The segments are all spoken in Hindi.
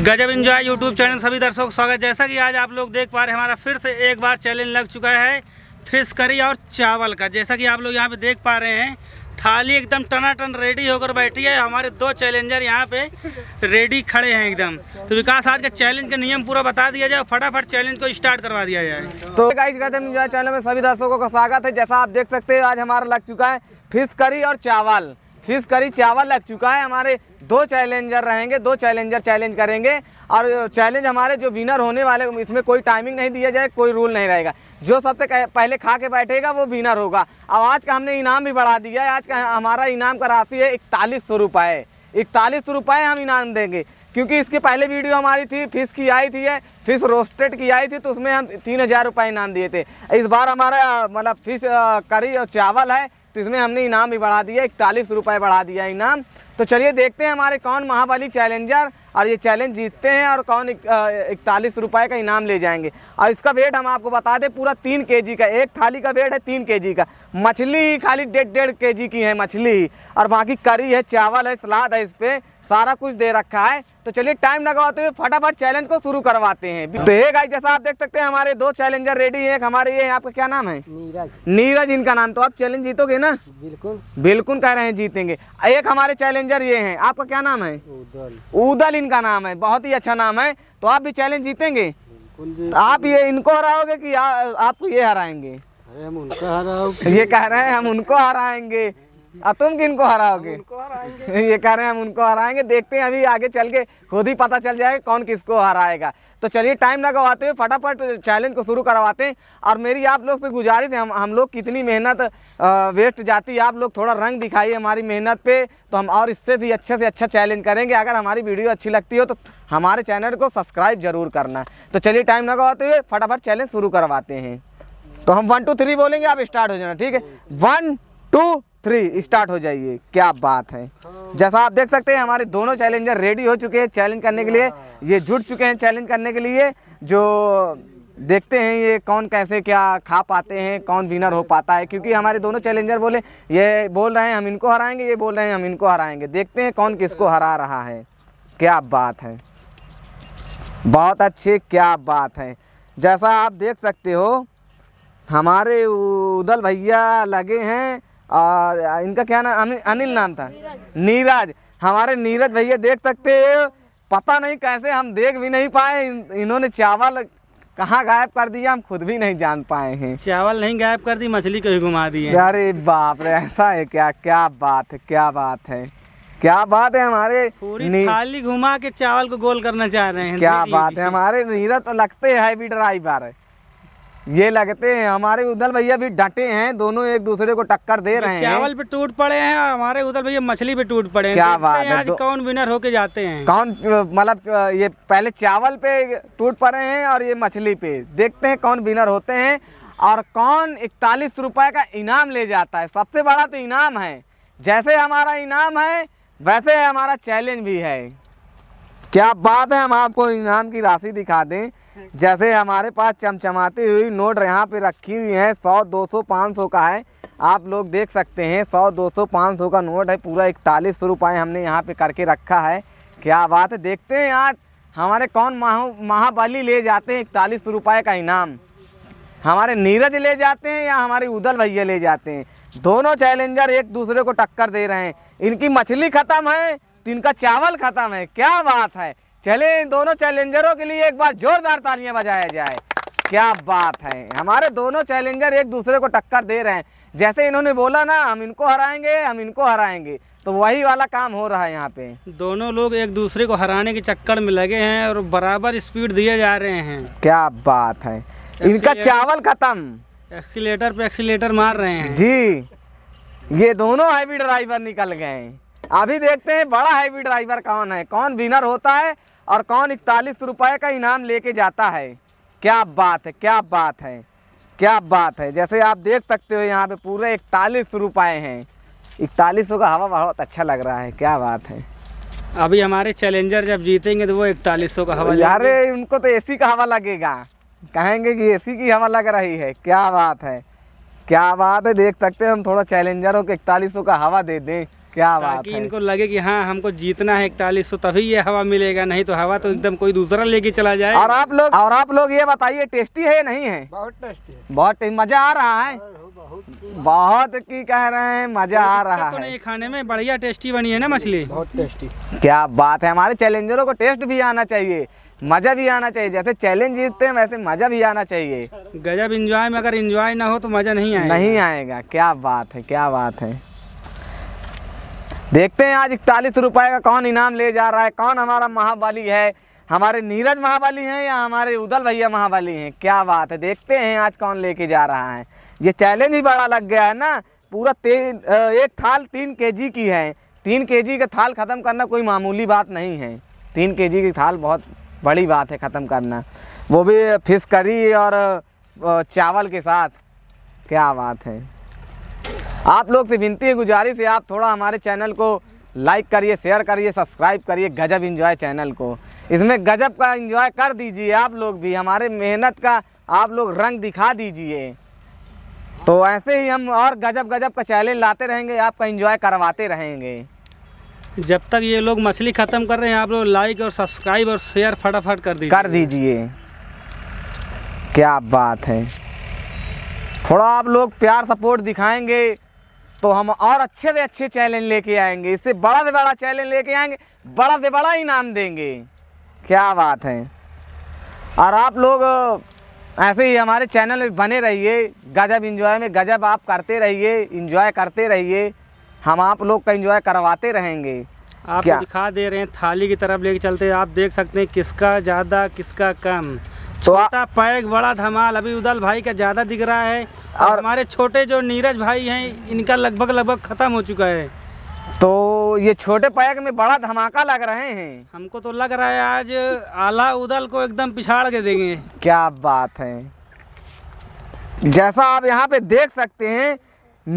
गजब इंजॉय यूट्यूब चैनल सभी दर्शकों का स्वागत जैसा कि आज आप लोग देख पा रहे हैं हमारा फिर से एक बार चैलेंज लग चुका है फिश करी और चावल का जैसा कि आप लोग यहाँ पे देख पा रहे हैं थाली एकदम टनाटन रेडी होकर बैठी है हमारे दो चैलेंजर यहाँ पे रेडी खड़े हैं एकदम तो विकास आज का चैलेंज का नियम पूरा बता दिया जाए फटाफट चैलेंज को स्टार्ट करवा दिया जाए तो गाइस गजब इंजॉय चैनल में सभी दर्शकों का स्वागत है जैसा आप देख सकते हैं आज हमारा लग चुका है फिश करी और चावल फिश करी चावल लग चुका है हमारे दो चैलेंजर रहेंगे दो चैलेंजर चैलेंज करेंगे और चैलेंज हमारे जो विनर होने वाले इसमें कोई टाइमिंग नहीं दिया जाए कोई रूल नहीं रहेगा जो सबसे पहले खा के बैठेगा वो विनर होगा और आज का हमने इनाम भी बढ़ा दिया है आज का हमारा इनाम का राशि है इकतालीस सौ रुपये इकतालीस रुपये हम इनाम देंगे क्योंकि इसके पहले वीडियो हमारी थी फिश की आई थी है फिश रोस्टेड की आई थी तो उसमें हम तीन हज़ार रुपये इनाम दिए थे इस बार हमारा मतलब फिश करी और चावल है तो इसमें हमने इनाम भी बढ़ा दिया इकतालीस रुपये बढ़ा दिया इनाम तो चलिए देखते हैं हमारे कौन महाबली चैलेंजर और ये चैलेंज जीतते हैं और कौन इकतालीस रुपए का इनाम ले जाएंगे और इसका वेट हम आपको बता दें पूरा तीन के जी का एक थाली का वेट है तीन के जी का मछली ही खाली डेढ़ डेढ़ के जी की है मछली ही और बाकी करी है चावल है सलाद है इस पर सारा कुछ दे रखा है तो चलिए टाइम लगाते हुए फटाफट चैलेंज को शुरू करवाते हैं तो ये गाई जैसा आप देख सकते हैं हमारे दो चैलेंजर रेडी हैं हमारे ये आपका क्या नाम है नीरज नीरज इनका नाम तो आप चैलेंज जीतोगे ना बिल्कुल बिल्कुल कह रहे हैं जीतेंगे एक हमारे चैलेंज चैलेंजर ये हैं आपका क्या नाम है उदल उदल इनका नाम है बहुत ही अच्छा नाम है तो आप भी चैलेंज जीतेंगे तो आप ये इनको हराओगे कि आ, आपको ये हराएंगे अरे हम उनको हराओगे ये कह रहे हैं हम उनको हराएंगे अब तुम किन को हराओगे ये कह रहे हैं हम उनको हराएंगे देखते हैं अभी आगे चल के खुद ही पता चल जाएगा कौन किसको हराएगा तो चलिए टाइम ना गवाते हुए फटाफट चैलेंज को शुरू करवाते हैं और मेरी आप लोग से गुजारिश है हम हम लोग कितनी मेहनत वेस्ट जाती है आप लोग थोड़ा रंग दिखाइए हमारी मेहनत पे तो हम और इससे भी अच्छे से अच्छा चैलेंज करेंगे अगर हमारी वीडियो अच्छी लगती हो तो हमारे चैनल को सब्सक्राइब जरूर करना तो चलिए टाइम ना गवाते हुए फटाफट चैलेंज शुरू करवाते हैं तो हम वन टू थ्री बोलेंगे आप स्टार्ट हो जाना ठीक है वन टू थ्री स्टार्ट हो जाइए क्या बात है जैसा आप देख सकते हैं हमारे दोनों चैलेंजर रेडी हो चुके हैं चैलेंज करने के लिए ये जुट चुके हैं चैलेंज करने के लिए जो देखते हैं ये कौन कैसे क्या खा पाते हैं कौन विनर हो पाता है क्योंकि हमारे दोनों चैलेंजर बोले ये बोल रहे हैं हम इनको हराएंगे ये बोल रहे हैं हम इनको हराएंगे देखते हैं कौन किसको हरा रहा है क्या बात है बहुत अच्छे क्या बात है जैसा आप देख सकते हो हमारे उदल भैया लगे हैं और इनका क्या नाम अनिल नाम था नीरज हमारे नीरज भैया देख सकते है पता नहीं कैसे हम देख भी नहीं पाए इन्होंने चावल कहाँ गायब कर दिया हम खुद भी नहीं जान पाए हैं चावल नहीं गायब कर दी मछली कहीं घुमा दी है अरे बाप रे ऐसा है क्या क्या बात है क्या बात है क्या बात है हमारे पूरी घुमा के चावल को गोल करना चाह रहे हैं क्या बात है हमारे नीरज तो लगते है हैवी ड्राइवर है ये लगते हैं हमारे उदल भैया भी डटे हैं दोनों एक दूसरे को टक्कर दे रहे हैं चावल पे टूट पड़े हैं और हमारे उदल भैया मछली पे टूट पड़े हैं क्या बात है आज कौन विनर होके जाते हैं कौन मतलब ये पहले चावल पे टूट पड़े हैं और ये मछली पे देखते हैं कौन विनर होते हैं और कौन इकतालीस रुपए का इनाम ले जाता है सबसे बड़ा तो इनाम है जैसे हमारा इनाम है वैसे हमारा चैलेंज भी है क्या बात है हम आपको इनाम की राशि दिखा दें जैसे हमारे पास चमचमाती हुई नोट यहाँ पे रखी हुई है सौ दो सौ पाँच सौ का है आप लोग देख सकते हैं सौ दो सौ पाँच सौ का नोट है पूरा इकतालीस सौ रुपये हमने यहाँ पे करके रखा है क्या बात है देखते हैं आज हमारे कौन महा महाबली ले जाते हैं इकतालीस सौ रुपये का इनाम हमारे नीरज ले जाते हैं या हमारे उदल भैया ले जाते हैं दोनों चैलेंजर एक दूसरे को टक्कर दे रहे हैं इनकी मछली ख़त्म है तो इनका चावल खत्म है क्या बात है चले इन दोनों चैलेंजरों के लिए एक बार जोरदार तालियां बजाया जाए क्या बात है हमारे दोनों चैलेंजर एक दूसरे को टक्कर दे रहे हैं जैसे इन्होंने बोला ना हम इनको हराएंगे हम इनको हराएंगे तो वही वाला काम हो रहा है यहाँ पे दोनों लोग एक दूसरे को हराने के चक्कर में लगे हैं और बराबर स्पीड दिए जा रहे हैं क्या बात है इनका चावल खत्म एक्सीटर पे एक्सीटर मार रहे हैं जी ये दोनों हाईवी ड्राइवर निकल गए अभी देखते हैं बड़ा हैवी ड्राइवर कौन है कौन विनर होता है और कौन इकतालीस रुपए का इनाम लेके जाता है क्या बात है क्या बात है क्या बात है जैसे आप देख सकते हो यहाँ पे पूरे इकतालीस रुपए हैं इकतालीस का हवा बहुत अच्छा लग रहा है क्या बात है अभी हमारे चैलेंजर जब जीतेंगे तो वो इकतालीस का हवा यार उनको तो ए का हवा लगेगा कहेंगे कि ए की हवा लग रही है क्या बात है क्या बात है देख सकते हैं हम थोड़ा चैलेंजरों को इकतालीस का हवा दे दें क्या बात ताकि है इनको लगे कि हाँ हमको जीतना है इकतालीस सौ तो तभी ये हवा मिलेगा नहीं तो हवा तो एकदम कोई दूसरा लेके चला जाए और आप लोग और आप लोग ये बताइए टेस्टी है या नहीं है बहुत टेस्टी है बहुत मजा आ रहा है बहुत की कह रहे हैं मजा आ रहा तो है नहीं खाने में बढ़िया टेस्टी बनी है ना मछली बहुत टेस्टी क्या बात है हमारे चैलेंजरों को टेस्ट भी आना चाहिए मजा भी आना चाहिए जैसे चैलेंज जीतते हैं वैसे मजा भी आना चाहिए गजब इंजॉय में अगर इंजॉय ना हो तो मजा नहीं आएगा नहीं आएगा क्या बात है क्या बात है देखते हैं आज इकतालीस रुपये का कौन इनाम ले जा रहा है कौन हमारा महाबली है हमारे नीरज महाबली हैं या हमारे उदल भैया महाबली हैं क्या बात है देखते हैं आज कौन लेके जा रहा है ये चैलेंज ही बड़ा लग गया है ना पूरा एक थाल तीन के की है तीन के का थाल ख़त्म करना कोई मामूली बात नहीं है तीन के की थाल बहुत बड़ी बात है ख़त्म करना वो भी फिश करी और चावल के साथ क्या बात है आप लोग से विनती है गुजारिश है आप थोड़ा हमारे चैनल को लाइक करिए शेयर करिए सब्सक्राइब करिए गजब इंजॉय चैनल को इसमें गजब का इंजॉय कर दीजिए आप लोग भी हमारे मेहनत का आप लोग रंग दिखा दीजिए तो ऐसे ही हम और गजब गजब का चैलेंज लाते रहेंगे आपका इंजॉय करवाते रहेंगे जब तक ये लोग मछली ख़त्म कर रहे हैं आप लोग लाइक और सब्सक्राइब और शेयर फटाफट कर दीजिए कर दीजिए क्या बात है थोड़ा आप लोग प्यार सपोर्ट दिखाएंगे तो हम और अच्छे से अच्छे चैलेंज लेके आएंगे इससे बड़ा से बड़ा चैलेंज लेके आएंगे बड़ा से बड़ा इनाम देंगे क्या बात है और आप लोग ऐसे ही हमारे चैनल में बने रहिए गजब इंजॉय में गजब आप करते रहिए इंजॉय करते रहिए हम आप लोग का इंजॉय करवाते रहेंगे आप दिखा दे रहे हैं थाली की तरफ लेके चलते आप देख सकते हैं किसका ज़्यादा किसका कम तो छोटा पैग बड़ा धमाल अभी उदल भाई का ज़्यादा दिख रहा है और हमारे छोटे जो नीरज भाई हैं इनका लगभग लगभग ख़त्म हो चुका है तो ये छोटे पैग में बड़ा धमाका लग रहे हैं हमको तो लग रहा है आज आला उदल को एकदम पिछाड़ के देंगे क्या बात है जैसा आप यहाँ पे देख सकते हैं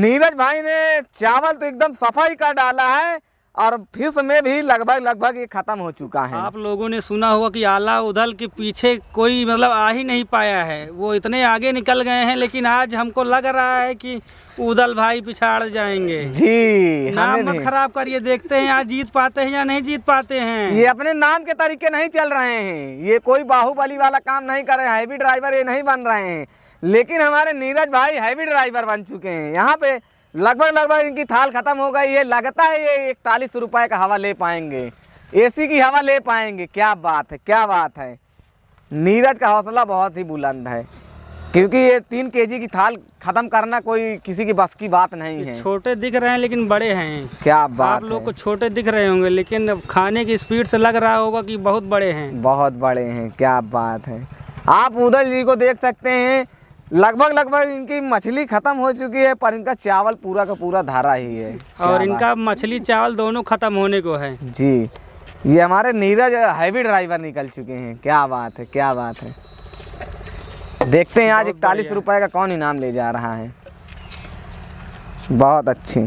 नीरज भाई ने चावल तो एकदम सफाई कर डाला है और फीस में भी लगभग लगभग ये खत्म हो चुका है आप लोगों ने सुना होगा कि आला उदल के पीछे कोई मतलब आ ही नहीं पाया है वो इतने आगे निकल गए हैं लेकिन आज हमको लग रहा है कि उधल भाई पिछाड़ जाएंगे जी नाम मत खराब करिए देखते हैं आज जीत पाते हैं या नहीं जीत पाते हैं ये अपने नाम के तरीके नहीं चल रहे हैं ये कोई बाहुबली वाला काम नहीं कर रहे हैं हैवी ड्राइवर ये नहीं बन रहे हैं लेकिन हमारे नीरज भाई हैवी ड्राइवर बन चुके हैं यहाँ पे लगभग लगभग इनकी थाल ख़त्म हो गई है लगता है ये इकतालीस रुपए का हवा ले पाएंगे एसी की हवा ले पाएंगे क्या बात है क्या बात है नीरज का हौसला बहुत ही बुलंद है क्योंकि ये तीन केजी की थाल खत्म करना कोई किसी की बस की बात नहीं है छोटे दिख रहे हैं लेकिन बड़े हैं क्या बात आप लोग को छोटे दिख रहे होंगे लेकिन खाने की स्पीड से लग रहा होगा कि बहुत बड़े हैं बहुत बड़े हैं क्या बात है आप उधर जी को देख सकते हैं लगभग लगभग इनकी मछली खत्म हो चुकी है पर इनका चावल पूरा का पूरा धारा ही है और इनका मछली चावल दोनों खत्म होने को है जी ये हमारे नीरज हैवी ड्राइवर निकल चुके हैं क्या बात है क्या बात है देखते हैं आज इकतालीस रुपए का कौन इनाम ले जा रहा है बहुत अच्छी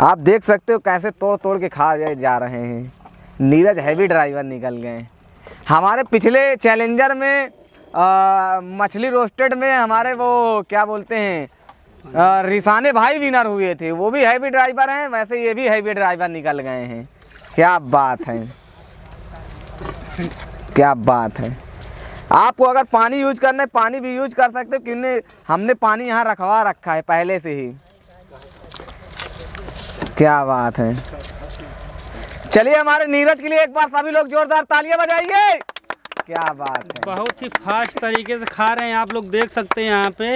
आप देख सकते हो कैसे तोड़ तोड़ के खा जा रहे हैं नीरज हैवी ड्राइवर निकल गए हमारे पिछले चैलेंजर में मछली रोस्टेड में हमारे वो क्या बोलते हैं रिसाने भाई विनर हुए थे वो भी हैवी ड्राइवर हैं वैसे ये भी हैवी ड्राइवर निकल गए हैं क्या बात है क्या बात है आपको अगर पानी यूज करना है पानी भी यूज कर सकते हो क्योंकि हमने पानी यहाँ रखवा रखा है पहले से ही क्या बात है चलिए हमारे नीरज के लिए एक बार सभी लोग जोरदार तालियां बजाइए क्या बात है बहुत ही फास्ट तरीके से खा रहे हैं आप लोग देख सकते हैं यहाँ पे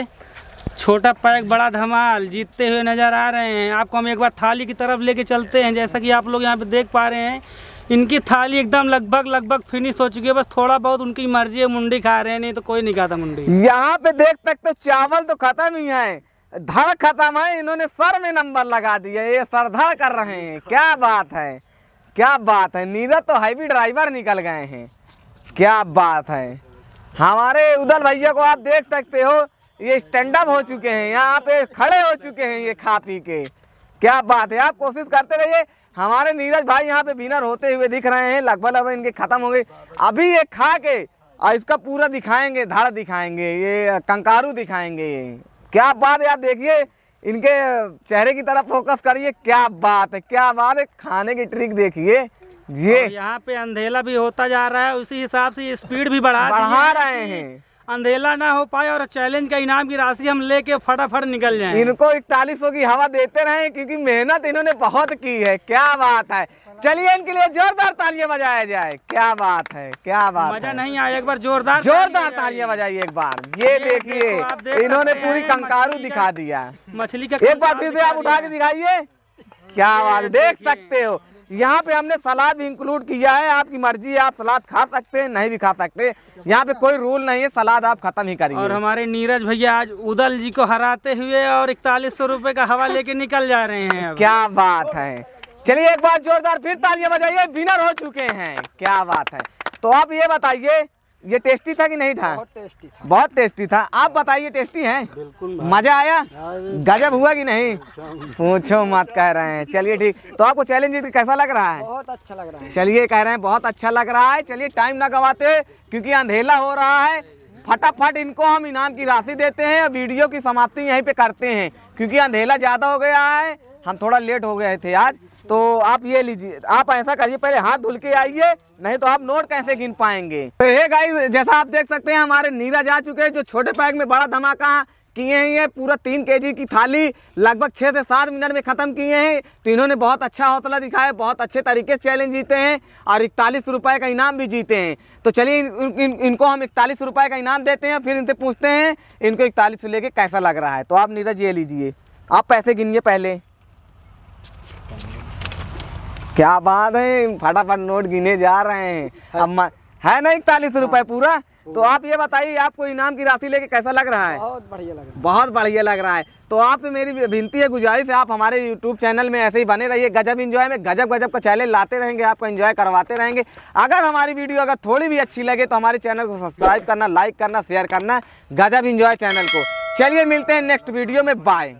छोटा पैक बड़ा धमाल जीतते हुए नज़र आ रहे हैं आपको हम एक बार थाली की तरफ लेके चलते हैं जैसा कि आप लोग यहाँ पे देख पा रहे हैं इनकी थाली एकदम लगभग लगभग फिनिश हो चुकी है बस थोड़ा बहुत उनकी मर्जी है मुंडी खा रहे हैं नहीं तो कोई नहीं खाता मुंडी यहाँ पे देख तक तो चावल तो खत्म ही है धड़ खत्म है इन्होंने सर में नंबर लगा दिया ये सर धड़ कर रहे हैं क्या बात है क्या बात है नीरज तो हैवी ड्राइवर निकल गए हैं क्या बात है हमारे उदल भैया को आप देख सकते हो ये स्टैंड अप हो चुके हैं यहाँ पे खड़े हो चुके हैं ये खा पी के क्या बात है आप कोशिश करते रहिए हमारे नीरज भाई यहाँ पे विनर होते हुए दिख रहे हैं लगभग लगभग इनके ख़त्म हो गए अभी ये खा के और इसका पूरा दिखाएंगे धार दिखाएंगे ये कंकारू दिखाएंगे ये क्या बात है आप देखिए इनके चेहरे की तरफ फोकस करिए क्या बात है क्या बात है खाने की ट्रिक देखिए ये यहाँ पे अंधेला भी होता जा रहा है उसी हिसाब से स्पीड भी बढ़ा बढ़ा रहे हैं अंधेला ना हो पाए और चैलेंज का इनाम की राशि हम लेके फटाफट निकल जाएं इनको इकतालीस सौ की हवा देते रहे क्योंकि मेहनत इन्होंने बहुत की है क्या बात है चलिए इनके लिए जोरदार तालियां बजाया जाए क्या बात है क्या बात मजा नहीं आया एक बार जोरदार जोरदार तालियां बजाइए एक बार ये देखिए इन्होंने पूरी कंकारू दिखा दिया मछली का एक बार फिर से आप उठा के दिखाइए क्या बात देख सकते हो यहाँ पे हमने सलाद भी इंक्लूड किया है आपकी मर्जी है आप सलाद खा सकते हैं नहीं भी खा सकते यहाँ पे कोई रूल नहीं है सलाद आप खत्म ही करिए और हमारे नीरज भैया आज उदल जी को हराते हुए और इकतालीस सौ रुपये का हवा लेके निकल जा रहे हैं क्या बात है चलिए एक बार जोरदार फिर तालियां बजाइए विनर हो चुके हैं क्या बात है तो आप ये बताइए ये टेस्टी था कि नहीं था बहुत टेस्टी था बहुत टेस्टी था आप बताइए टेस्टी है बिल्कुल मजा आया गजब हुआ कि नहीं पूछो मत कह रहे हैं चलिए ठीक तो आपको चैलेंज कैसा लग रहा है बहुत अच्छा लग रहा है चलिए कह रहे हैं बहुत अच्छा लग रहा है चलिए टाइम ना गवाते क्योंकि अंधेला हो रहा है फटाफट इनको हम इनाम की राशि देते हैं और वीडियो की समाप्ति यहीं पे करते हैं क्योंकि अंधेला ज़्यादा हो गया है हम थोड़ा लेट हो गए थे आज तो आप ये लीजिए आप ऐसा करिए पहले हाथ धुल के आइए नहीं तो आप नोट कैसे गिन पाएंगे तो ये गाइस जैसा आप देख सकते हैं हमारे नीरज आ चुके हैं जो छोटे पैक में बड़ा धमाका किए हैं ये पूरा तीन के जी की थाली लगभग छः से सात मिनट में ख़त्म किए हैं तो इन्होंने बहुत अच्छा हौसला दिखाया बहुत अच्छे तरीके से चैलेंज जीते हैं और इकतालीस रुपए का इनाम भी जीते हैं तो चलिए इन, इन, इनको हम इकतालीस रुपए का इनाम देते हैं फिर इनसे पूछते हैं इनको इकतालीस लेके कैसा लग रहा है तो आप नीरज ये लीजिए आप पैसे गिनिए पहले क्या बात है फटाफट नोट गिने जा रहे हैं हाँ। अब है ना इकतालीस रुपए हाँ। पूरा तो आप ये बताइए आपको इनाम की राशि लेके कैसा लग रहा है बहुत बढ़िया लग रहा है बहुत बढ़िया लग रहा है तो आपसे मेरी विनती है गुजारिश है आप हमारे यूट्यूब चैनल में ऐसे ही बने रहिए गजब इंजॉय में गजब गजब का चैनल लाते रहेंगे आपको इंजॉय करवाते रहेंगे अगर हमारी वीडियो अगर थोड़ी भी अच्छी लगे तो हमारे चैनल को सब्सक्राइब करना लाइक करना शेयर करना गजब इंजॉय चैनल को चलिए मिलते हैं नेक्स्ट वीडियो में बाय